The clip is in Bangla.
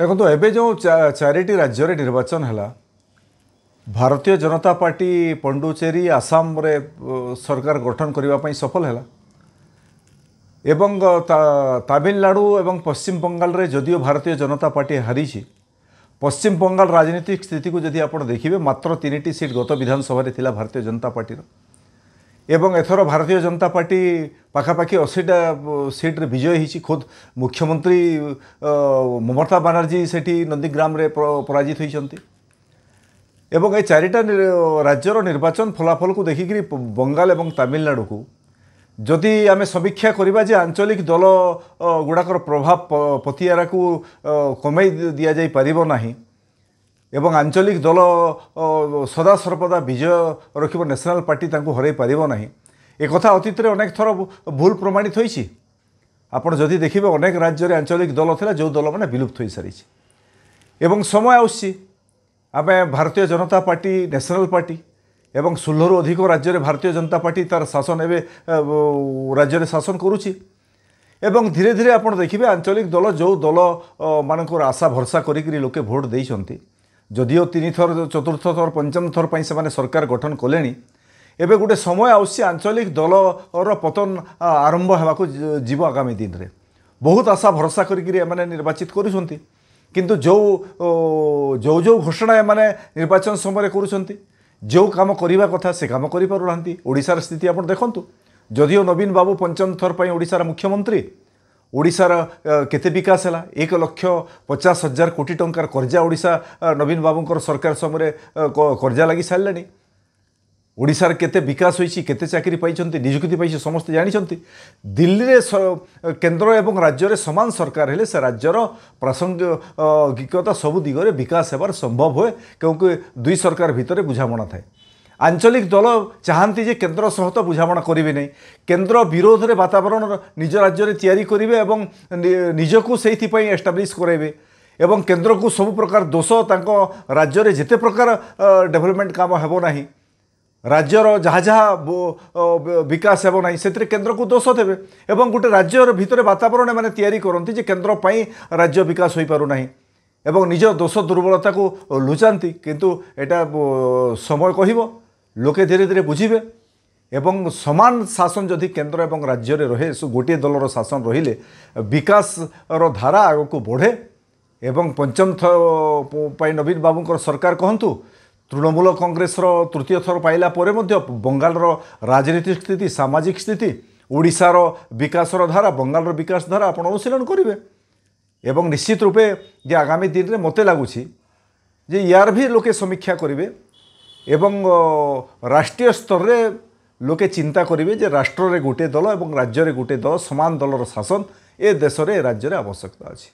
ଦେଖନ୍ତୁ ଏବେ ଯେଉଁ ଚାରିଟି ରାଜ୍ୟରେ ନିର୍ବାଚନ ହେଲା ଭାରତୀୟ ଜନତା ପାର୍ଟି ପଣ୍ଡୁଚେରୀ ଆସାମରେ ସରକାର ଗଠନ କରିବା ପାଇଁ ସଫଳ ହେଲା ଏବଂ ତାମିଲନାଡ଼ୁ ଏବଂ ପଶ୍ଚିମବଙ୍ଗାଲରେ ଯଦିଓ ଭାରତୀୟ ଜନତା ପାର୍ଟି ହାରିଛି ପଶ୍ଚିମବଙ୍ଗାଲ ରାଜନୈତିକ ସ୍ଥିତିକୁ ଯଦି ଆପଣ ଦେଖିବେ ମାତ୍ର ତିନିଟି ସିଟ୍ ଗତ ବିଧାନସଭାରେ ଥିଲା ଭାରତୀୟ ଜନତା ପାର୍ଟିର ଏବଂ ଏଥର ଭାରତୀୟ ଜନତା ପାର୍ଟି ପାଖାପାଖି ଅଶୀଟା ସିଟ୍ରେ ବିଜୟ ହୋଇଛି ଖୋଦ୍ ମୁଖ୍ୟମନ୍ତ୍ରୀ ମମତା ବାନାର୍ଜୀ ସେଠି ନନ୍ଦୀଗ୍ରାମରେ ପରାଜିତ ହୋଇଛନ୍ତି ଏବଂ ଏ ଚାରିଟା ରାଜ୍ୟର ନିର୍ବାଚନ ଫଳାଫଳକୁ ଦେଖିକରି ବଙ୍ଗାଲ ଏବଂ ତାମିଲନାଡ଼ୁକୁ ଯଦି ଆମେ ସମୀକ୍ଷା କରିବା ଯେ ଆଞ୍ଚଳିକ ଦଳ ଗୁଡ଼ାକର ପ୍ରଭାବ ପତିଆରାକୁ କମେଇ ଦିଆଯାଇପାରିବ ନାହିଁ এবং আঞ্চলিক দল সদা সর্বদা বিজয় রখিব ন্যাশনাল পার্টি তাঁকু হরাই পারিব না একথা অতীতরে অনেক থর ভুল প্রমাণিত হয়েছে আপনার যদি দেখবে অনেক রাজ্যের আঞ্চলিক দল লা যে দল মানে বিলুপ্ত হয়ে সারিছে এবং সময় আসছে আমি ভারতীয় জনতা পার্টি ন্যাশনাল পার্টি এবং ষোলরু অধিক রাজ্যের ভারতীয় জনতা পার্টি তার শাসন এবে রাজ্যের শাসন করুছি এবং ধীরে ধীরে আপনার দেখবে আঞ্চলিক দল যে দল মানুষ আশা ভরসা করি লোকে ভোট দিয়েছেন ଯଦିଓ ତିନିଥର ଚତୁର୍ଥ ଥର ପଞ୍ଚମ ଥର ପାଇଁ ସେମାନେ ସରକାର ଗଠନ କଲେଣି ଏବେ ଗୋଟେ ସମୟ ଆସୁଛି ଆଞ୍ଚଳିକ ଦଳର ପତନ ଆରମ୍ଭ ହେବାକୁ ଯିବ ଆଗାମୀ ଦିନରେ ବହୁତ ଆଶା ଭରସା କରିକିରି ଏମାନେ ନିର୍ବାଚିତ କରୁଛନ୍ତି କିନ୍ତୁ ଯେଉଁ ଯେଉଁ ଯେଉଁ ଘୋଷଣା ଏମାନେ ନିର୍ବାଚନ ସମୟରେ କରୁଛନ୍ତି ଯେଉଁ କାମ କରିବା କଥା ସେ କାମ କରିପାରୁନାହାନ୍ତି ଓଡ଼ିଶାର ସ୍ଥିତି ଆପଣ ଦେଖନ୍ତୁ ଯଦିଓ ନବୀନ ବାବୁ ପଞ୍ଚମ ଥର ପାଇଁ ଓଡ଼ିଶାର ମୁଖ୍ୟମନ୍ତ୍ରୀ ଓଡ଼ିଶାର କେତେ ବିକାଶ ହେଲା ଏକ ଲକ୍ଷ ପଚାଶ ହଜାର କୋଟି ଟଙ୍କାର କର୍ଜା ଓଡ଼ିଶା ନବୀନ ବାବୁଙ୍କର ସରକାର ସମୟରେ କର୍ଜା ଲାଗି ସାରିଲାଣି ଓଡ଼ିଶାର କେତେ ବିକାଶ ହୋଇଛି କେତେ ଚାକିରି ପାଇଛନ୍ତି ନିଯୁକ୍ତି ପାଇଛି ସମସ୍ତେ ଜାଣିଛନ୍ତି ଦିଲ୍ଲୀରେ କେନ୍ଦ୍ର ଏବଂ ରାଜ୍ୟରେ ସମାନ ସରକାର ହେଲେ ସେ ରାଜ୍ୟର ପ୍ରାସଙ୍ଗିକତା ସବୁ ଦିଗରେ ବିକାଶ ହେବାର ସମ୍ଭବ ହୁଏ କେଉଁକି ଦୁଇ ସରକାର ଭିତରେ ବୁଝାମଣା ଥାଏ আঞ্চলিক দল চাহান্তি যে কেন্দ্র সহত বুঝামণা করবে না কেন্দ্র বিরোধে বাতাবরণ নিজ রাজ্যের তৈরি করবে এবং নিজকু সেইপাই এস্টাব্লিশ করাইবে এবং কেন্দ্রকু সবু প্রকার দোষ তাঁর রাজ্যের যেতে প্রকার ডেভেলপমেন্ট কাম হব না রাজ্যর যা যা বিকাশ হব না সেতরে কেন্দ্রকু দোষ দেবে এবং গোটে রাজ্যর ভিতরে বাতাবরণ এমানে তৈরি করতে যে কেন্দ্র পাই রাজ্য বিকাশ হয়ে পু না এবং নিজ দোষ দুর্বলতাকে লুচাতে কিন্তু এটা সময় কহব লোকে ধীরে ধীরে বুঝিবে এবং সমান শাসন যদি কেন্দ্র এবং রাজ্যরে রহে গোটিয়ে দলর শাসন রহলে বিকাশর ধারা আগক বঢ়ে এবং পঞ্চম পাই নবীন বাবুঙ্কর সরকার কহতু তৃণমূল কংগ্রেসর তৃতীয় থর পাইলা পরে মধ্য বঙ্গালর রাজনৈতিক স্থিতি সামাজিক স্থিতি ওড়িশার বিকাশর ধারা বঙ্গালর বিকাশ ধারা আপনার অনুশীলন করবে এবং নিশ্চিত রূপে যে আগামী দিনে মতো লাগুছি যে ইয়ার ভি লোকে সমীক্ষা করবে এবং রাষ্ট্রীয় স্তরে লোকে চিন্তা করবে যে রাষ্ট্রের গোটে দল এবং রাজ্যের গোটে দল সমান দলর শাসন এ দেশের রাজ্যের আবশ্যকতা আছে